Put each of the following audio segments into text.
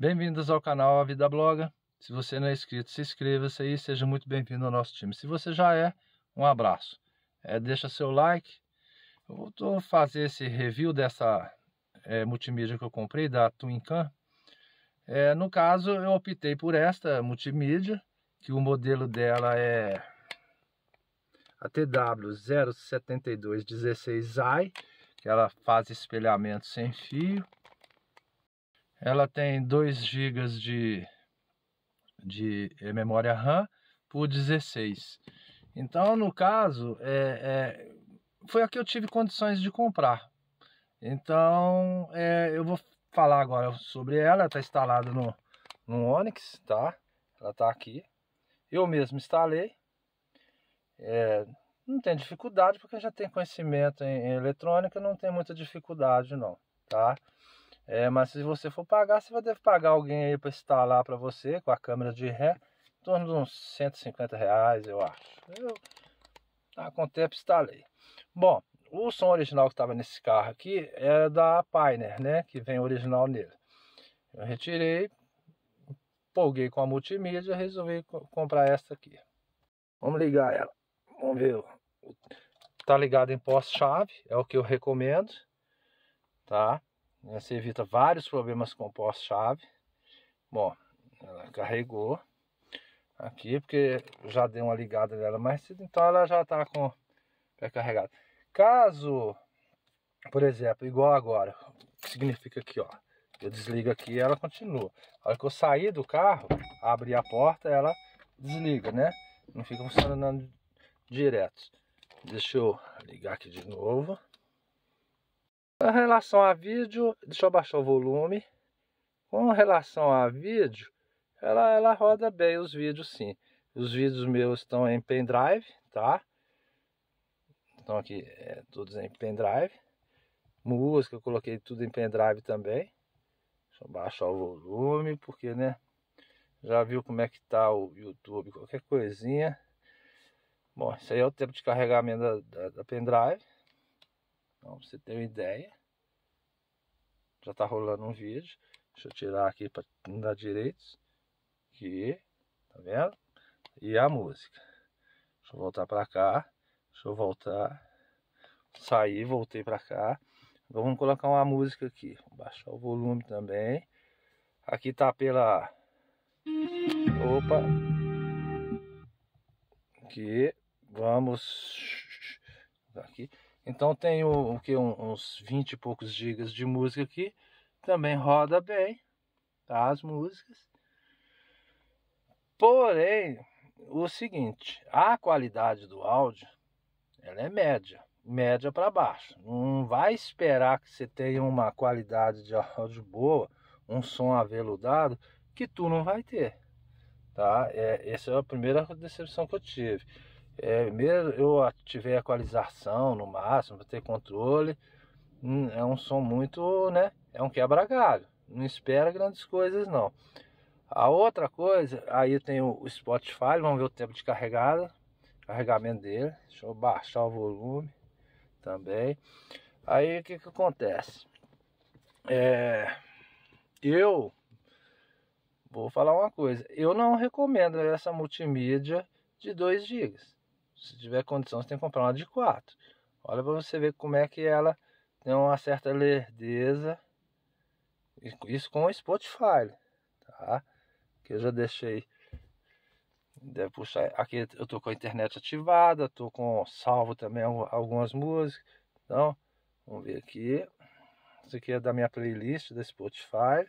Bem-vindos ao canal A Vida Bloga. Se você não é inscrito, se inscreva-se aí, seja muito bem-vindo ao nosso time. Se você já é, um abraço. É, deixa seu like. Eu vou fazer esse review dessa é, multimídia que eu comprei, da Twincam. É, no caso, eu optei por esta multimídia, que o modelo dela é a TW07216i, que ela faz espelhamento sem fio. Ela tem 2 GB de, de eh, memória RAM por 16. Então, no caso, é, é, foi a que eu tive condições de comprar. Então, é, eu vou falar agora sobre ela. está instalada no, no Onix, tá? Ela está aqui. Eu mesmo instalei. É, não tem dificuldade, porque já tem conhecimento em, em eletrônica, não tem muita dificuldade não, tá? É, mas se você for pagar, você vai ter que pagar alguém aí para instalar para você com a câmera de ré, em torno de uns 150 reais, eu acho. Eu, há quanto tempo instalei. Bom, o som original que estava nesse carro aqui era é da Pioneer, né? Que vem original nele. Eu retirei, empolguei com a multimídia resolvi comprar essa aqui. Vamos ligar ela. Vamos ver. Tá ligado em pós-chave, é o que eu recomendo, tá? Né, você evita vários problemas com o pós-chave. Bom, ela carregou aqui, porque já deu uma ligada nela, mas então ela já está com pré-carregada. Caso, por exemplo, igual agora, significa aqui, ó. Eu desligo aqui e ela continua. A hora que eu sair do carro, abrir a porta, ela desliga, né? Não fica funcionando direto. Deixa eu ligar aqui de novo. Com relação a vídeo, deixa eu baixar o volume. Com relação a vídeo, ela, ela roda bem os vídeos sim. Os vídeos meus estão em pendrive, tá? Então aqui, é, todos em pendrive. Música, eu coloquei tudo em pendrive também. Deixa eu baixar o volume, porque, né? Já viu como é que tá o YouTube, qualquer coisinha. Bom, isso aí é o tempo de carregamento da, da, da pendrive. Então, pra você ter uma ideia, já tá rolando um vídeo. Deixa eu tirar aqui para não dar direitos. Aqui, tá vendo? E a música. Deixa eu voltar para cá. Deixa eu voltar. Saí, voltei para cá. vamos colocar uma música aqui. Vou baixar o volume também. Aqui tá pela... Opa! Aqui, vamos... Aqui. Então tenho o que uns 20 e poucos gigas de música aqui, também roda bem tá, as músicas. Porém, o seguinte, a qualidade do áudio, ela é média, média para baixo. Não vai esperar que você tenha uma qualidade de áudio boa, um som aveludado que tu não vai ter, tá? É, essa é a primeira decepção que eu tive. É, mesmo eu tiver equalização no máximo, ter controle, hum, é um som muito, né? É um quebra-galho. Não espera grandes coisas, não. A outra coisa, aí tem o Spotify, vamos ver o tempo de carregada, carregamento dele. Deixa eu baixar o volume também. Aí o que que acontece? É, eu vou falar uma coisa, eu não recomendo essa multimídia de 2 GB. Se tiver condição, você tem que comprar uma de 4. Olha para você ver como é que ela tem uma certa lerdeza. Isso com o Spotify, tá? Que eu já deixei. Deve puxar. Aqui eu tô com a internet ativada, tô com salvo também algumas músicas. Então, vamos ver aqui. Isso aqui é da minha playlist da Spotify.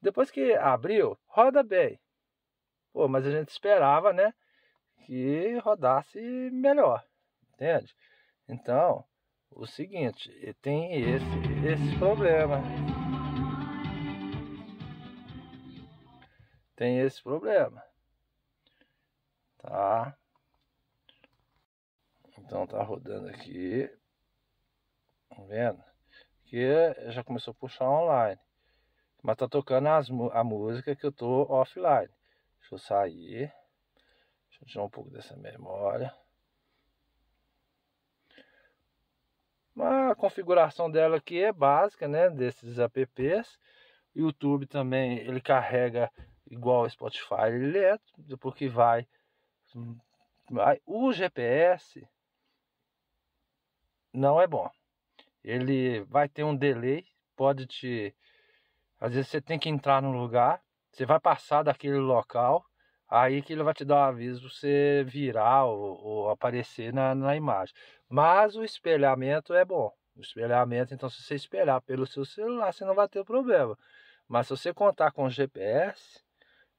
Depois que abriu, roda bem. Pô, mas a gente esperava, né? Que rodasse melhor, entende? Então, o seguinte, tem esse, esse problema. Tem esse problema. Tá? Então tá rodando aqui. Tá vendo? Que já começou a puxar online. Mas tá tocando as, a música que eu tô offline. Deixa eu sair. Deixa eu tirar um pouco dessa memória. A configuração dela aqui é básica, né? Desses apps. YouTube também, ele carrega igual ao Spotify, ele é, porque vai, vai. O GPS não é bom. Ele vai ter um delay, pode te. Às vezes você tem que entrar no lugar você vai passar daquele local, aí que ele vai te dar um aviso você virar ou, ou aparecer na, na imagem. Mas o espelhamento é bom. O espelhamento, então, se você espelhar pelo seu celular, você não vai ter problema. Mas se você contar com o GPS,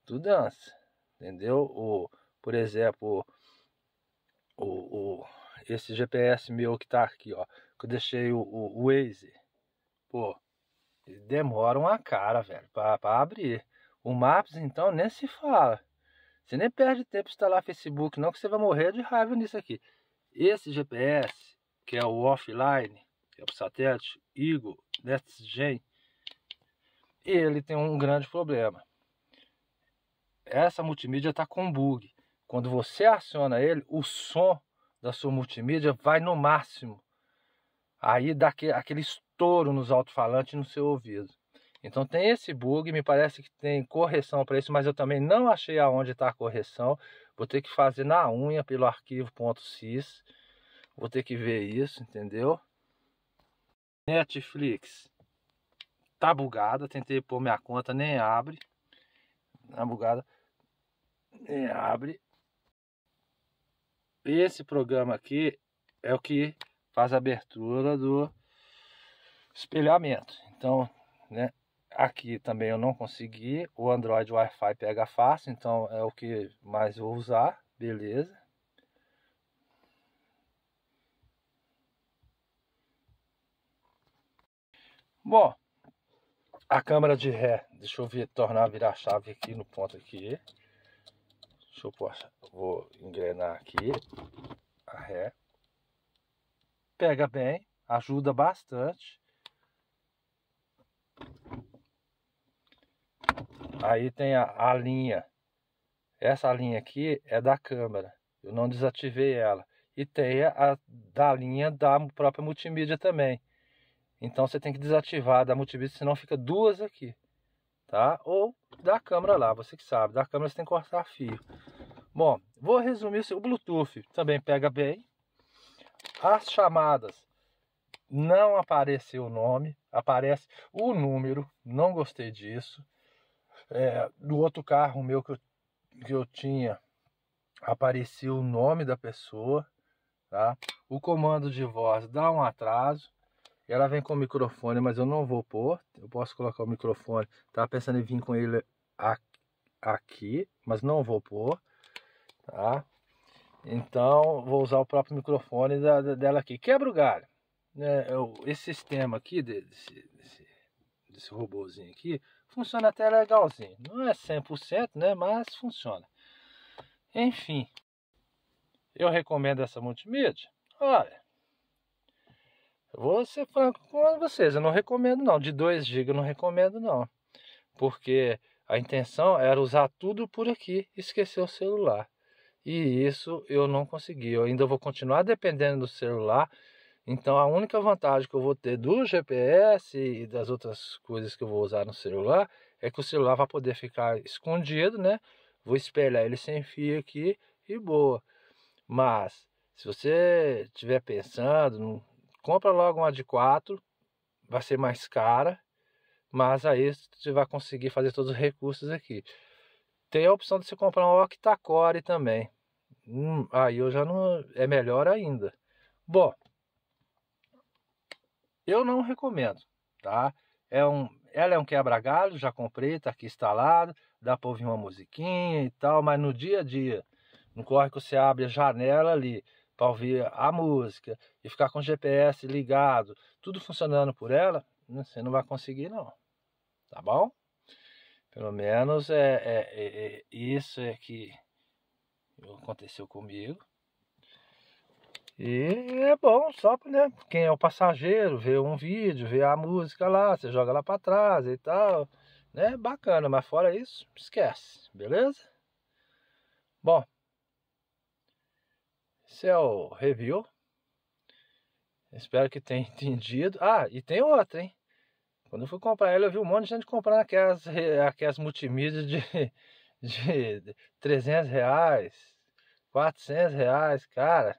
tudo dança. Entendeu? O, por exemplo, o, o, esse GPS meu que tá aqui, ó. Que eu deixei o, o, Waze. Pô, demora uma cara, velho, para abrir. O Maps, então, nem se fala. Você nem perde tempo instalar Facebook, não, que você vai morrer de raiva nisso aqui. Esse GPS, que é o offline, que é o satélite Eagle Next Gen, ele tem um grande problema. Essa multimídia está com bug. Quando você aciona ele, o som da sua multimídia vai no máximo. Aí dá aquele estouro nos alto-falantes no seu ouvido. Então tem esse bug, me parece que tem correção para isso, mas eu também não achei aonde está a correção. Vou ter que fazer na unha pelo arquivo.cis. Vou ter que ver isso, entendeu? Netflix tá bugada, tentei pôr minha conta, nem abre. Tá bugada. Nem abre. Esse programa aqui é o que faz a abertura do espelhamento. Então, né? Aqui também eu não consegui. O Android Wi-Fi pega fácil, então é o que mais vou usar. Beleza. Bom, a câmera de ré, deixa eu ver, tornar virar a chave aqui no ponto aqui. Deixa eu pôr, vou engrenar aqui a ré. Pega bem, ajuda bastante. Aí tem a, a linha. Essa linha aqui é da câmera. Eu não desativei ela. E tem a da linha da própria multimídia também. Então você tem que desativar da multimídia, senão fica duas aqui. Tá? Ou da câmera lá, você que sabe. Da câmera você tem que cortar fio. Bom, vou resumir o Bluetooth também pega bem. As chamadas não apareceu o nome, aparece o número, não gostei disso. É, do outro carro meu que eu, que eu tinha, apareceu o nome da pessoa, tá? O comando de voz dá um atraso. Ela vem com o microfone, mas eu não vou pôr. Eu posso colocar o microfone. Tava pensando em vir com ele aqui, mas não vou pôr, tá? Então, vou usar o próprio microfone da, da, dela aqui. Quebra o galho. Né? Eu, esse sistema aqui, desse, desse desse robôzinho aqui, funciona até legalzinho. Não é 100%, né, mas funciona. Enfim, eu recomendo essa multimídia. Olha, vou ser franco com vocês, eu não recomendo não, de 2 GB eu não recomendo não. Porque a intenção era usar tudo por aqui, esquecer o celular. E isso eu não consegui. Eu ainda vou continuar dependendo do celular então a única vantagem que eu vou ter do GPS e das outras coisas que eu vou usar no celular é que o celular vai poder ficar escondido, né? Vou espelhar ele sem fio aqui e boa. Mas se você estiver pensando, compra logo uma de 4, vai ser mais cara, mas aí você vai conseguir fazer todos os recursos aqui. Tem a opção de você comprar um octa-core também. Hum, aí eu já não. É melhor ainda. Bom, eu não recomendo, tá? É um, ela é um quebra-galho, já comprei, tá aqui instalado, dá pra ouvir uma musiquinha e tal, mas no dia a dia, não corre que você abre a janela ali para ouvir a música e ficar com o GPS ligado, tudo funcionando por ela, né, você não vai conseguir não, tá bom? Pelo menos é, é, é, é isso é que aconteceu comigo. E é bom só para né, quem é o passageiro, ver um vídeo, ver a música lá, você joga lá para trás e tal, né? Bacana, mas fora isso, esquece, beleza? Bom, esse é o review. Espero que tenha entendido. Ah, e tem outra, hein? Quando eu fui comprar ela, eu vi um monte de gente comprando aquelas, aquelas multimídias de, de 300 reais, 400 reais, cara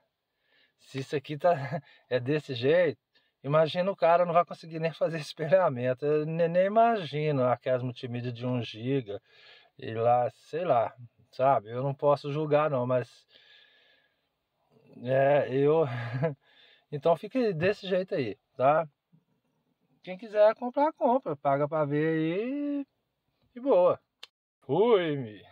se isso aqui tá, é desse jeito, imagina o cara não vai conseguir nem fazer espelhamento. Eu nem, nem imagino aquelas multimídia de 1 GB e lá, sei lá, sabe? Eu não posso julgar não, mas é, eu então fica desse jeito aí, tá? Quem quiser comprar, compra, paga para ver aí e boa. Fui-me.